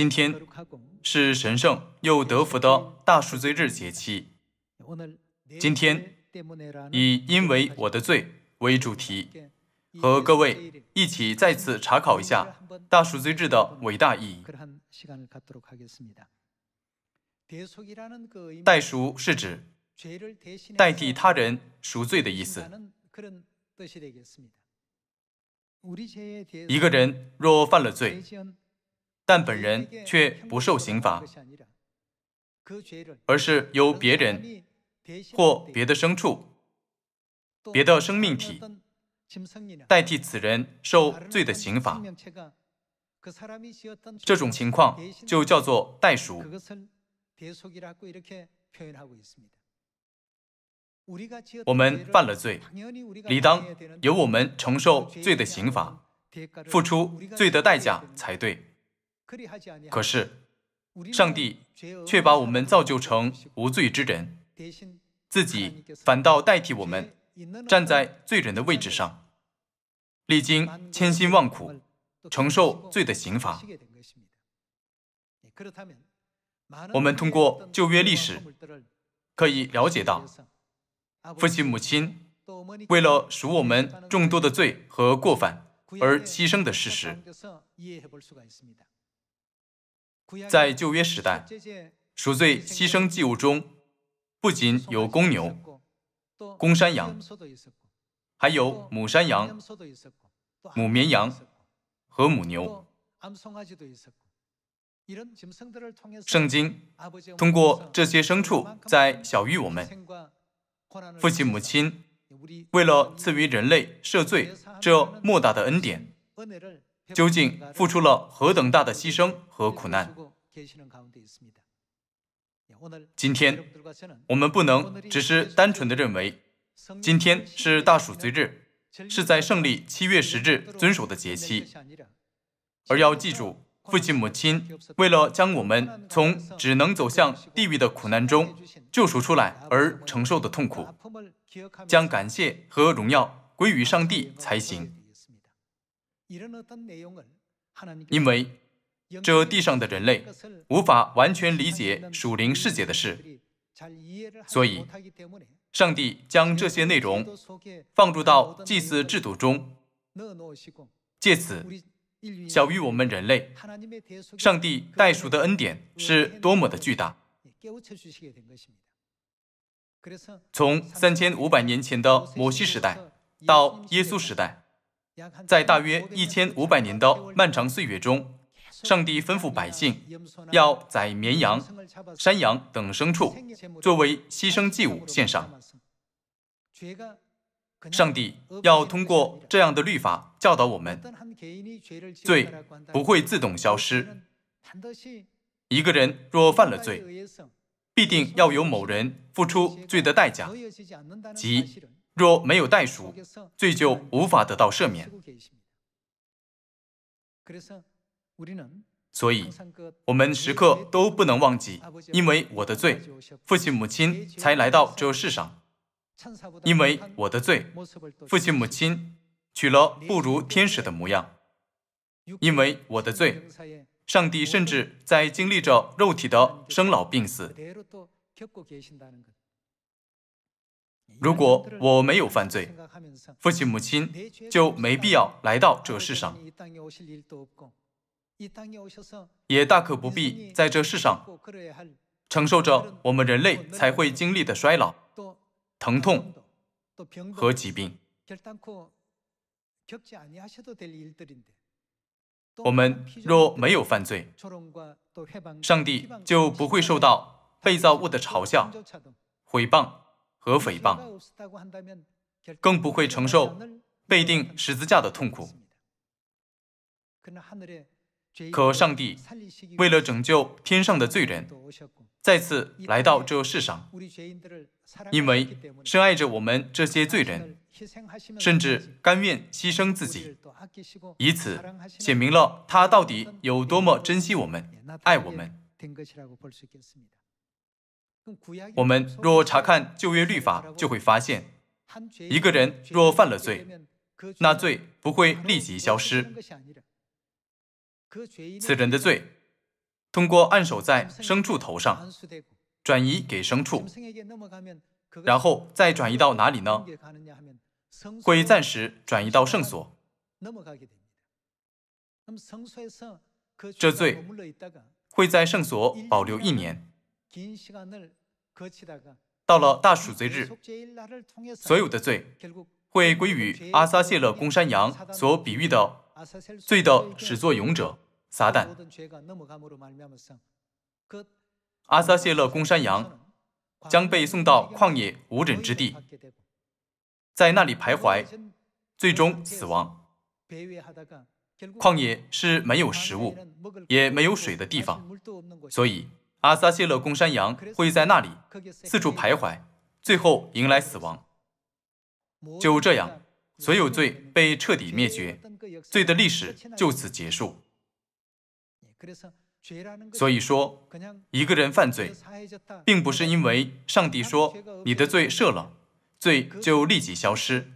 今天是神圣又得福的大赎罪日节气。今天以“因为我的罪”为主题，和各位一起再次查考一下大赎罪日的伟大意义。代赎是指代替他人赎罪的意思。一个人若犯了罪。但本人却不受刑罚，而是由别人或别的牲畜、别的生命体代替此人受罪的刑罚。这种情况就叫做代赎。我们犯了罪，理当由我们承受罪的刑罚，付出罪的代价才对。可是，上帝却把我们造就成无罪之人，自己反倒代替我们站在罪人的位置上，历经千辛万苦，承受罪的刑罚。我们通过旧约历史可以了解到，父亲母亲为了赎我们众多的罪和过犯而牺牲的事实。在旧约时代，赎罪牺牲祭物中不仅有公牛、公山羊，还有母山羊、母绵羊和母牛。圣经通过这些牲畜，在小喻我们，父亲母亲为了赐予人类赦罪这莫大的恩典。究竟付出了何等大的牺牲和苦难？今天，我们不能只是单纯的认为，今天是大赎罪日，是在胜利七月十日遵守的节期，而要记住，父亲母亲为了将我们从只能走向地狱的苦难中救赎出来而承受的痛苦，将感谢和荣耀归于上帝才行。因为这地上的人类无法完全理解属灵世界的事，所以上帝将这些内容放入到祭祀制度中，借此小于我们人类，上帝代赎的恩典是多么的巨大。从三千五百年前的摩西时代到耶稣时代。在大约一千五百年的漫长岁月中，上帝吩咐百姓要在绵羊、山羊等牲畜作为牺牲祭物献上。上帝要通过这样的律法教导我们：罪不会自动消失。一个人若犯了罪，必定要有某人付出罪的代价，即。若没有代赎，罪就无法得到赦免。所以，我们时刻都不能忘记，因为我的罪，父亲母亲才来到这世上；因为我的罪，父亲母亲娶了不如天使的模样；因为我的罪，上帝甚至在经历着肉体的生老病死。如果我没有犯罪，父亲母亲就没必要来到这世上，也大可不必在这世上承受着我们人类才会经历的衰老、疼痛和疾病。我们若没有犯罪，上帝就不会受到被造物的嘲笑、毁谤。和诽谤，更不会承受被定十字架的痛苦。可上帝为了拯救天上的罪人，再次来到这世上，因为深爱着我们这些罪人，甚至甘愿牺牲自己，以此显明了他到底有多么珍惜我们、爱我们。我们若查看旧约律法，就会发现，一个人若犯了罪，那罪不会立即消失。此人的罪，通过按手在牲畜头上，转移给牲畜，然后再转移到哪里呢？会暂时转移到圣所。这罪会在圣所保留一年。到了大赎罪日，所有的罪会归于阿撒谢勒公山羊所比喻的罪的始作俑者撒旦。阿撒谢勒公山羊将被送到旷野无人之地，在那里徘徊，最终死亡。旷野是没有食物，也没有水的地方，所以。阿萨谢勒公山羊会在那里四处徘徊，最后迎来死亡。就这样，所有罪被彻底灭绝，罪的历史就此结束。所以说，一个人犯罪，并不是因为上帝说你的罪赦了，罪就立即消失，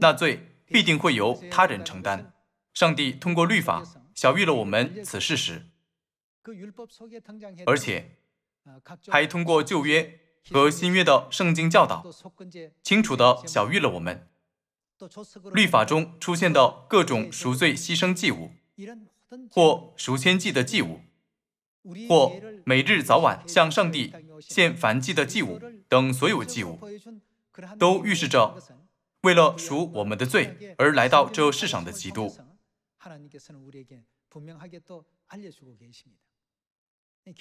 那罪必定会由他人承担。上帝通过律法晓喻了我们此事时。而且，还通过旧约和新约的圣经教导，清楚地晓谕了我们，律法中出现的各种赎罪牺牲祭物，或赎愆祭的祭物，或每日早晚向上帝献燔祭的祭物等所有祭物，都预示着为了赎我们的罪而来到这世上的基督。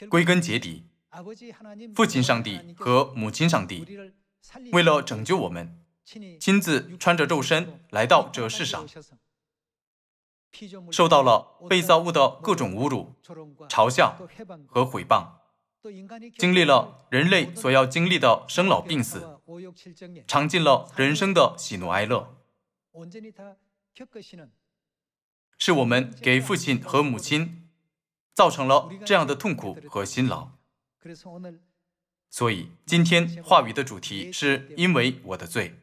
归根结底，父亲上帝和母亲上帝为了拯救我们，亲自穿着肉身来到这世上，受到了被造物的各种侮辱、嘲笑和毁谤，经历了人类所要经历的生老病死，尝尽了人生的喜怒哀乐，是我们给父亲和母亲。造成了这样的痛苦和辛劳，所以今天话语的主题是因为我的罪，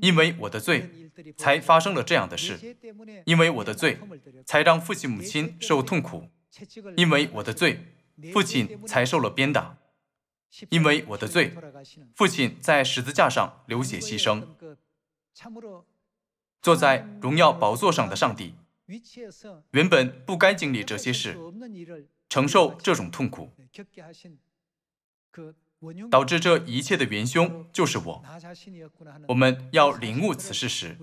因为我的罪才发生了这样的事，因为我的罪才让父亲母亲受痛苦，因为我的罪父亲才受了鞭打，因为我的罪父亲在十字架上流血牺牲，坐在荣耀宝座上的上帝。原本不该经历这些事，承受这种痛苦，导致这一切的元凶就是我。我们要领悟此事实，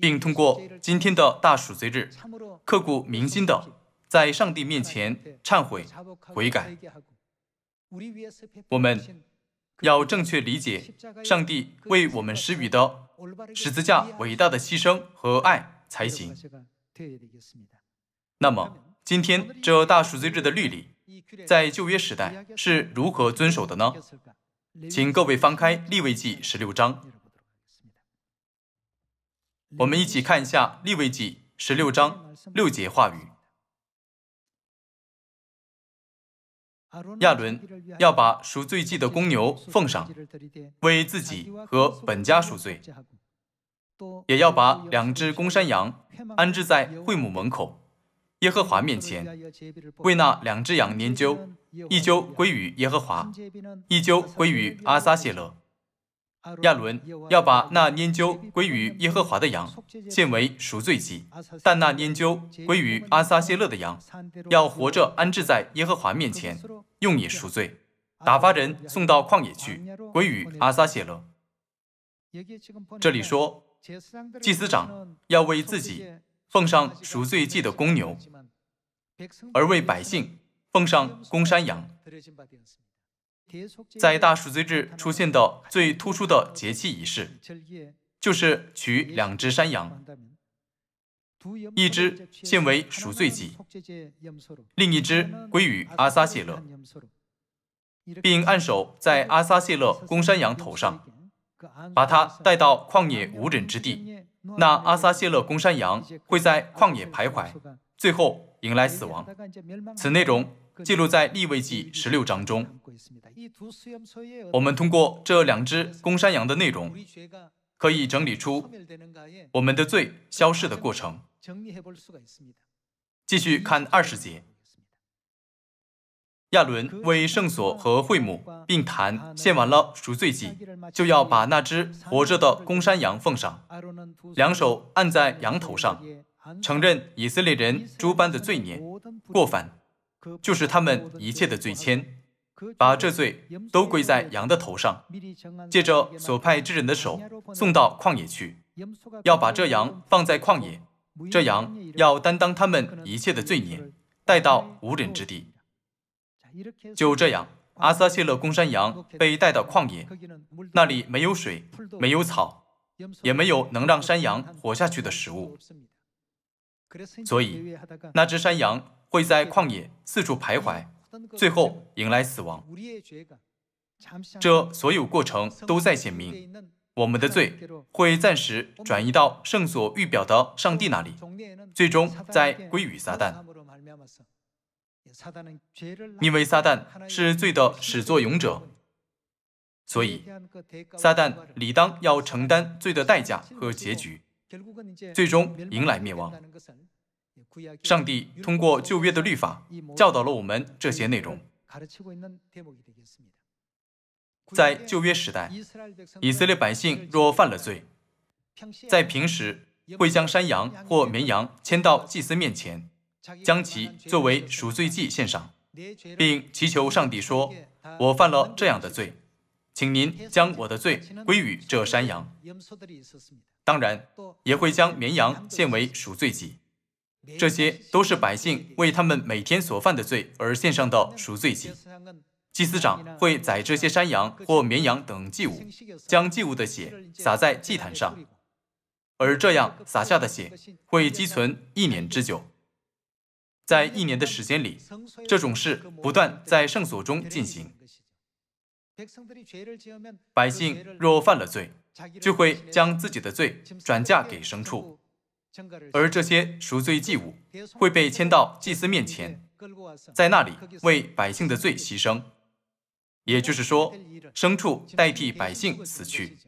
并通过今天的大赎罪日，刻骨铭心地在上帝面前忏悔悔改。我们。要正确理解上帝为我们施予的十字架伟大的牺牲和爱才行。那么，今天这大赎罪日的律例，在旧约时代是如何遵守的呢？请各位翻开《利未记》十六章，我们一起看一下《利未记》十六章六节话语。亚伦要把赎罪祭的公牛奉上，为自己和本家赎罪；也要把两只公山羊安置在会幕门口，耶和华面前，为那两只羊拈究，一阄归于耶和华，一阄归于阿撒谢勒。亚伦要把那研究归于耶和华的羊，献为赎罪祭；但那研究归于阿撒谢勒的羊，要活着安置在耶和华面前，用以赎罪。打发人送到旷野去，归于阿撒谢勒。这里说，祭司长要为自己奉上赎罪祭的公牛，而为百姓奉上公山羊。在大赎罪日出现的最突出的节气仪式，就是取两只山羊，一只献为赎罪祭，另一只归于阿撒谢勒，并按手在阿撒谢勒公山羊头上，把它带到旷野无人之地。那阿撒谢勒公山羊会在旷野徘徊，最后。迎来死亡。此内容记录在立位记十六章中。我们通过这两只公山羊的内容，可以整理出我们的罪消逝的过程。继续看二十节。亚伦为圣所和会母并坛献完了赎罪祭，就要把那只活着的公山羊奉上，两手按在羊头上。承认以色列人诸般的罪孽过犯，就是他们一切的罪愆，把这罪都归在羊的头上，借着所派之人的手送到旷野去，要把这羊放在旷野，这羊要担当他们一切的罪孽，带到无人之地。就这样，阿萨谢勒公山羊被带到旷野，那里没有水，没有草，也没有能让山羊活下去的食物。所以，那只山羊会在旷野四处徘徊，最后迎来死亡。这所有过程都在显明，我们的罪会暂时转移到圣所预表的上帝那里，最终再归于撒旦。因为撒旦是罪的始作俑者，所以撒旦理当要承担罪的代价和结局。最终迎来灭亡。上帝通过旧约的律法教导了我们这些内容。在旧约时代，以色列百姓若犯了罪，在平时会将山羊或绵羊牵到祭司面前，将其作为赎罪祭献上，并祈求上帝说：“我犯了这样的罪。”请您将我的罪归于这山羊，当然也会将绵羊献为赎罪祭。这些都是百姓为他们每天所犯的罪而献上的赎罪祭。祭司长会宰这些山羊或绵羊等祭物，将祭物的血洒在祭坛上，而这样洒下的血会积存一年之久。在一年的时间里，这种事不断在圣所中进行。百姓若犯了罪，就会将自己的罪转嫁给牲畜，而这些赎罪祭物会被牵到祭司面前，在那里为百姓的罪牺牲。也就是说，牲畜代替百姓死去。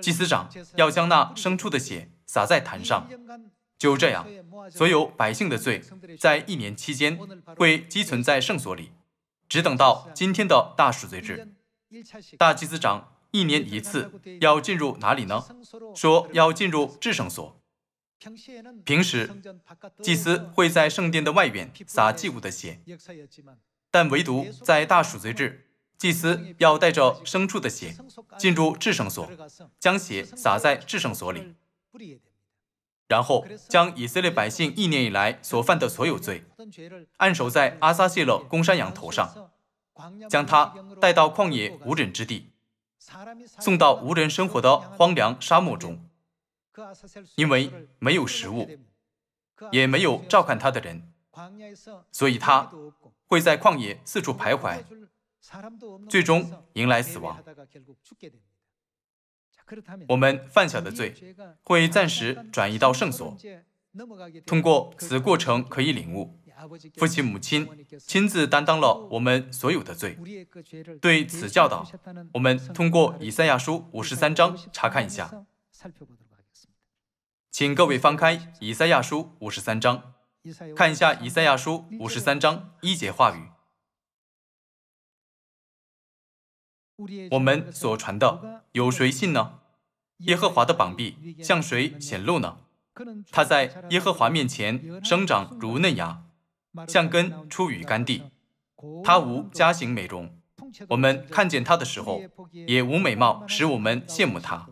祭司长要将那牲畜的血洒在坛上，就这样，所有百姓的罪在一年期间会积存在圣所里。只等到今天的大赎罪日，大祭司长一年一次要进入哪里呢？说要进入制圣所。平时祭司会在圣殿的外面撒祭物的血，但唯独在大赎罪日，祭司要带着牲畜的血进入制圣所，将血撒在制圣所里。然后将以色列百姓一年以来所犯的所有罪，按守在阿撒西勒公山羊头上，将他带到旷野无人之地，送到无人生活的荒凉沙漠中。因为没有食物，也没有照看他的人，所以他会在旷野四处徘徊，最终迎来死亡。我们犯下的罪会暂时转移到圣所。通过此过程可以领悟，父亲母亲亲自担当了我们所有的罪。对此教导，我们通过以赛亚书五十三章查看一下。请各位翻开以赛亚书五十三章，看一下以赛亚书五十三章一节话语。我们所传的有谁信呢？耶和华的膀臂向谁显露呢？他在耶和华面前生长如嫩芽，像根出于干地。他无家型美容，我们看见他的时候也无美貌，使我们羡慕他。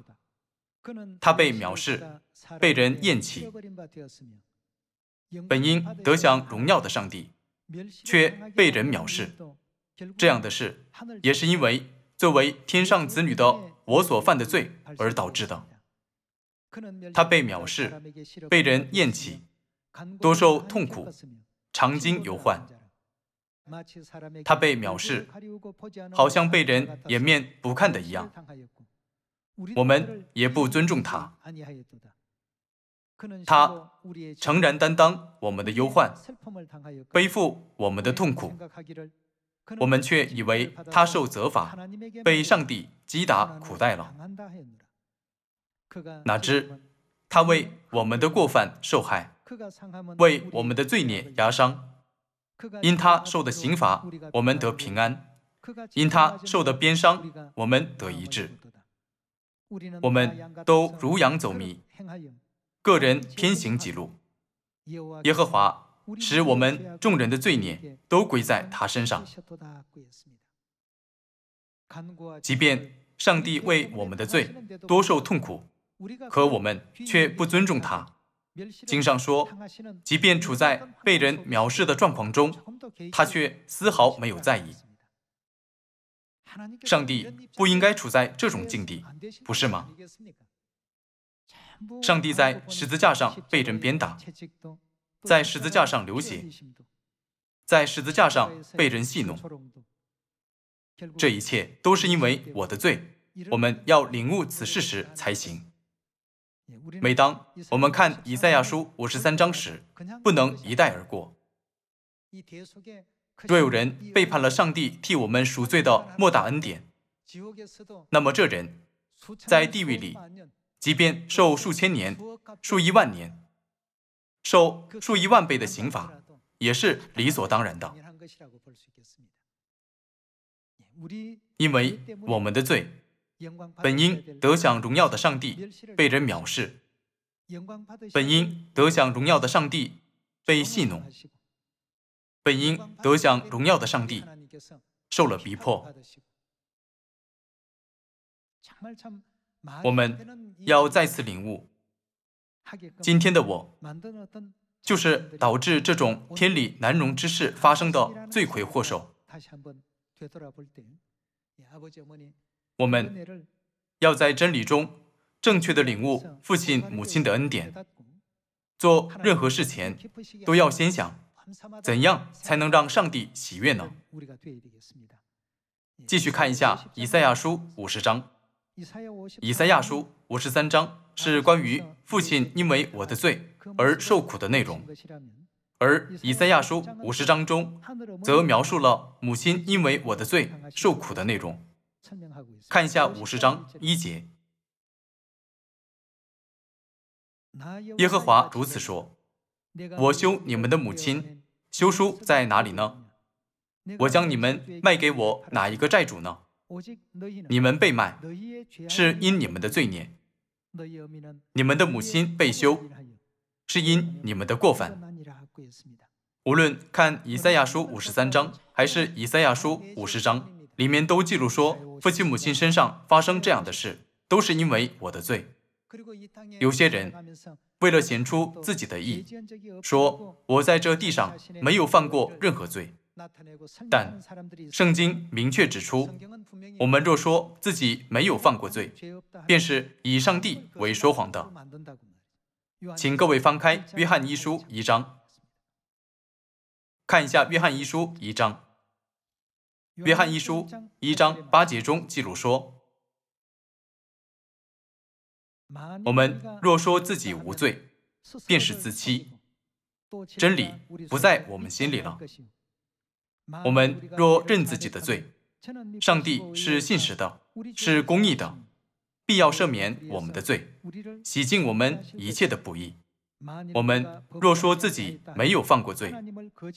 他被藐视，被人厌弃。本应得享荣耀的上帝，却被人藐视。这样的事也是因为作为天上子女的。我所犯的罪而导致的，他被藐视，被人厌弃，多受痛苦，常经忧患。他被藐视，好像被人掩面不看的一样。我们也不尊重他。他诚然担当我们的忧患，背负我们的痛苦。我们却以为他受责罚，被上帝击打苦待了。哪知他为我们的过犯受害，为我们的罪孽压伤。因他受的刑罚，我们得平安；因他受的鞭伤，我们得医治。我们都如羊走迷，个人偏行己路。耶和华。使我们众人的罪孽都归在他身上。即便上帝为我们的罪多受痛苦，可我们却不尊重他。经上说，即便处在被人藐视的状况中，他却丝毫没有在意。上帝不应该处在这种境地，不是吗？上帝在十字架上被人鞭打。在十字架上流血，在十字架上被人戏弄，这一切都是因为我的罪。我们要领悟此事实才行。每当我们看以赛亚书五十三章时，不能一带而过。若有人背叛了上帝替我们赎罪的莫大恩典，那么这人在地狱里，即便受数千年、数亿万年。受数一万倍的刑罚，也是理所当然的，因为我们的罪，本应得享荣耀的上帝被人藐视，本应得享荣耀的上帝被戏弄，本应得享荣耀的上帝受了逼迫。我们要再次领悟。今天的我，就是导致这种天理难容之事发生的罪魁祸首。我们要在真理中正确的领悟父亲母亲的恩典。做任何事前都要先想，怎样才能让上帝喜悦呢？继续看一下《以赛亚书》五十章，《以赛亚书》五十三章。是关于父亲因为我的罪而受苦的内容，而以赛亚书五十章中则描述了母亲因为我的罪受苦的内容。看一下五十章一节，耶和华如此说：“我修你们的母亲，休书在哪里呢？我将你们卖给我哪一个债主呢？你们被卖是因你们的罪孽。”你们的母亲被休，是因你们的过犯。无论看以赛亚书五十三章，还是以赛亚书五十章，里面都记录说，父亲母亲身上发生这样的事，都是因为我的罪。有些人为了显出自己的义，说我在这地上没有犯过任何罪。但圣经明确指出，我们若说自己没有犯过罪，便是以上帝为说谎的。请各位翻开约翰一书一章，看一下约翰一书一章。约翰一书一章八节中记录说：“我们若说自己无罪，便是自欺，真理不在我们心里了。”我们若认自己的罪，上帝是信实的，是公义的，必要赦免我们的罪，洗净我们一切的不义。我们若说自己没有犯过罪，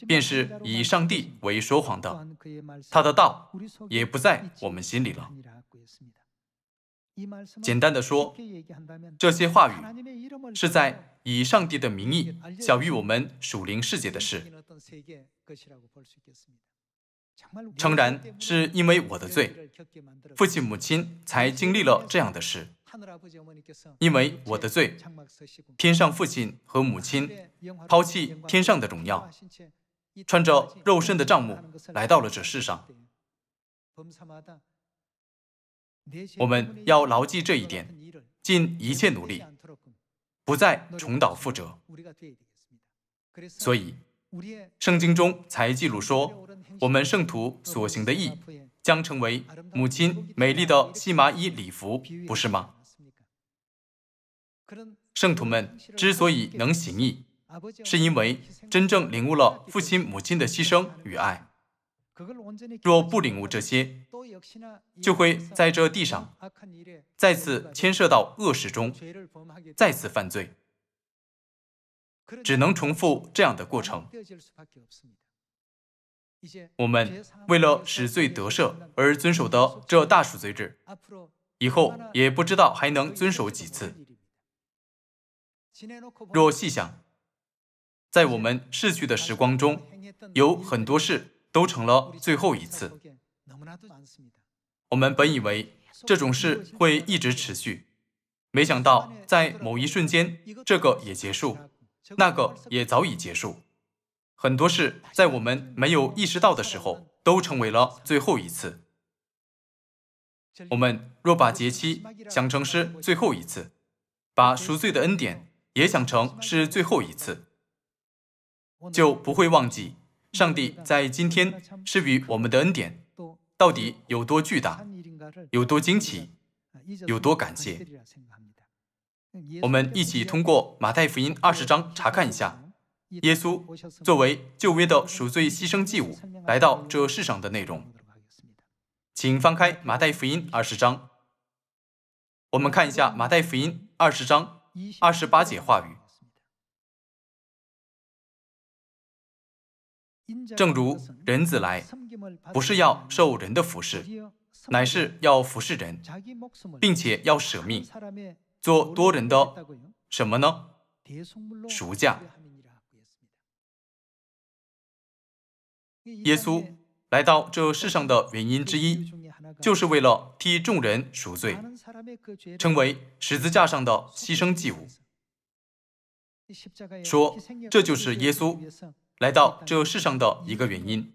便是以上帝为说谎的，他的道也不在我们心里了。简单的说，这些话语是在以上帝的名义晓于我们属灵世界的事。诚然是因为我的罪，父亲母亲才经历了这样的事。因为我的罪，天上父亲和母亲抛弃天上的荣耀，穿着肉身的账目来到了这世上。我们要牢记这一点，尽一切努力，不再重蹈覆辙。所以。圣经中才记录说，我们圣徒所行的义，将成为母亲美丽的西麻衣礼服，不是吗？圣徒们之所以能行义，是因为真正领悟了父亲、母亲的牺牲与爱。若不领悟这些，就会在这地上再次牵涉到恶事中，再次犯罪。只能重复这样的过程。我们为了使罪得赦而遵守的这大数罪制，以后也不知道还能遵守几次。若细想，在我们逝去的时光中，有很多事都成了最后一次。我们本以为这种事会一直持续，没想到在某一瞬间，这个也结束。那个也早已结束，很多事在我们没有意识到的时候，都成为了最后一次。我们若把节期想成是最后一次，把赎罪的恩典也想成是最后一次，就不会忘记上帝在今天赐予我们的恩典到底有多巨大，有多惊奇，有多感谢。我们一起通过马太福音二十章查看一下，耶稣作为旧约的赎罪牺牲祭物来到这世上的内容。请翻开马太福音二十章，我们看一下马太福音二十章二十八节话语。正如人子来，不是要受人的服侍，乃是要服侍人，并且要舍命。做多人的什么呢？赎价。耶稣来到这世上的原因之一，就是为了替众人赎罪，成为十字架上的牺牲祭物。说，这就是耶稣来到这世上的一个原因。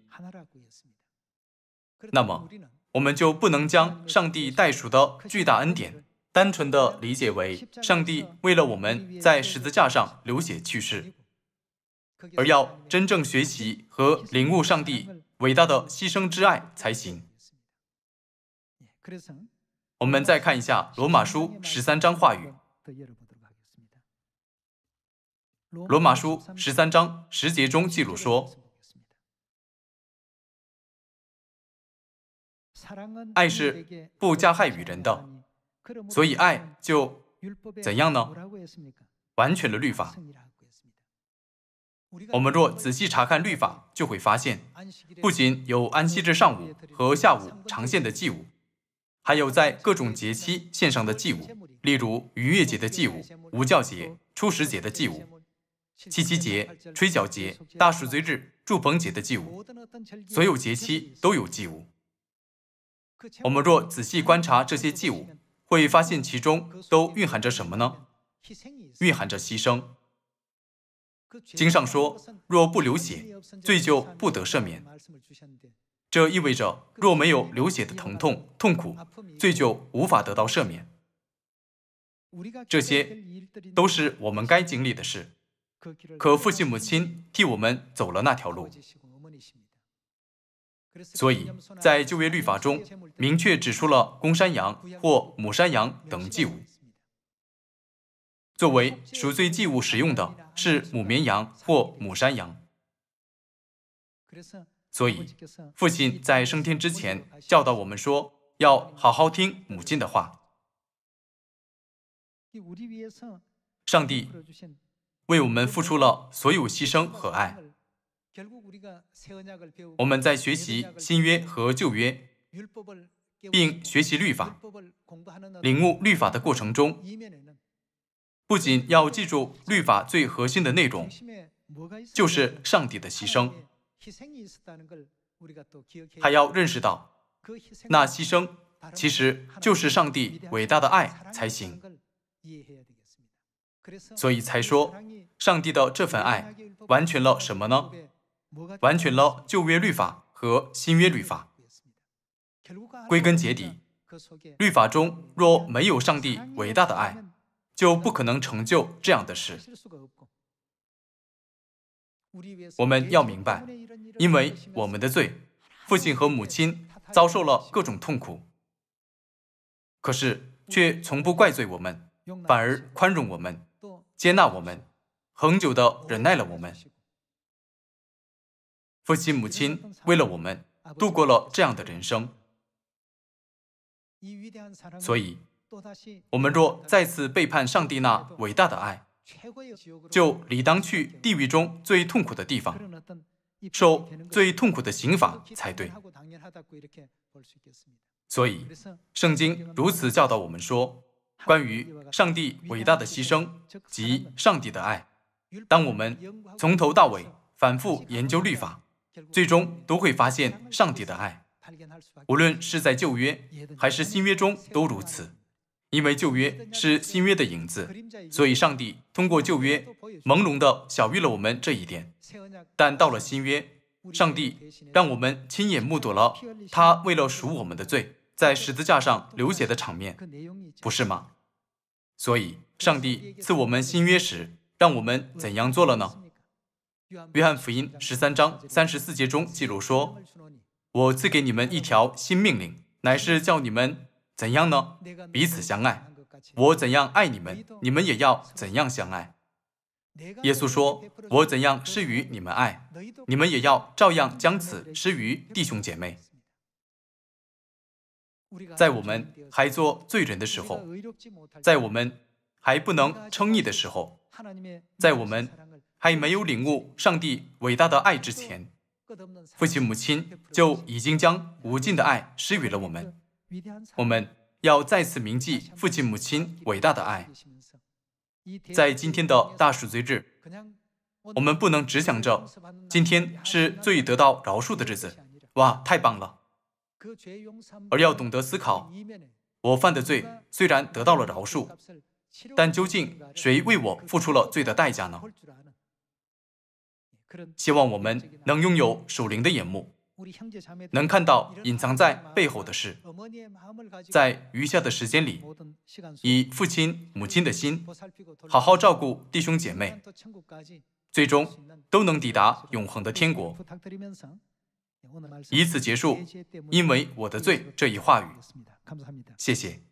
那么，我们就不能将上帝代赎的巨大恩典。单纯的理解为上帝为了我们在十字架上流血去世，而要真正学习和领悟上帝伟大的牺牲之爱才行。我们再看一下《罗马书》十三章话语，《罗马书》十三章十节中记录说：“爱是不加害于人的。”所以爱就怎样呢？完全的律法。我们若仔细查看律法，就会发现，不仅有安息日上午和下午常献的祭物，还有在各种节期献上的祭物，例如逾越节的祭物、无教节、初十节的祭物、七七节、吹角节、大暑追日、祝棚节的祭物。所有节期都有祭物。我们若仔细观察这些祭物，会发现其中都蕴含着什么呢？蕴含着牺牲。经上说，若不流血，罪就不得赦免。这意味着，若没有流血的疼痛、痛苦，罪就无法得到赦免。这些都是我们该经历的事。可父亲母亲替我们走了那条路。所以，在旧约律法中明确指出了公山羊或母山羊等祭物，作为赎罪祭物使用的是母绵羊或母山羊。所以，父亲在升天之前教导我们说，要好好听母亲的话。上帝为我们付出了所有牺牲和爱。我们在学习新约和旧约，并学习律法、领悟律法的过程中，不仅要记住律法最核心的内容，就是上帝的牺牲，还要认识到那牺牲其实就是上帝伟大的爱才行。所以才说，上帝的这份爱完全了什么呢？完全了旧约律法和新约律法。归根结底，律法中若没有上帝伟大的爱，就不可能成就这样的事。我们要明白，因为我们的罪，父亲和母亲遭受了各种痛苦，可是却从不怪罪我们，反而宽容我们，接纳我们，恒久的忍耐了我们。父亲、母亲为了我们度过了这样的人生，所以，我们若再次背叛上帝那伟大的爱，就理当去地狱中最痛苦的地方，受最痛苦的刑罚才对。所以，圣经如此教导我们说，关于上帝伟大的牺牲及上帝的爱，当我们从头到尾反复研究律法。最终都会发现上帝的爱，无论是在旧约还是新约中都如此，因为旧约是新约的影子，所以上帝通过旧约朦胧地晓喻了我们这一点。但到了新约，上帝让我们亲眼目睹了他为了赎我们的罪，在十字架上流血的场面，不是吗？所以上帝赐我们新约时，让我们怎样做了呢？约翰福音十三章三十四节中记录说：“我赐给你们一条新命令，乃是叫你们怎样呢？彼此相爱。我怎样爱你们，你们也要怎样相爱。”耶稣说：“我怎样施于你们爱，你们也要照样将此施于弟兄姐妹。”在我们还做罪人的时候，在我们还不能称义的时候，在我们。还没有领悟上帝伟大的爱之前，父亲母亲就已经将无尽的爱施予了我们。我们要再次铭记父亲母亲伟大的爱。在今天的大赎罪日，我们不能只想着今天是最得到饶恕的日子，哇，太棒了！而要懂得思考：我犯的罪虽然得到了饶恕，但究竟谁为我付出了罪的代价呢？希望我们能拥有属灵的眼目，能看到隐藏在背后的事。在余下的时间里，以父亲、母亲的心，好好照顾弟兄姐妹，最终都能抵达永恒的天国，以此结束“因为我的罪”这一话语。谢谢。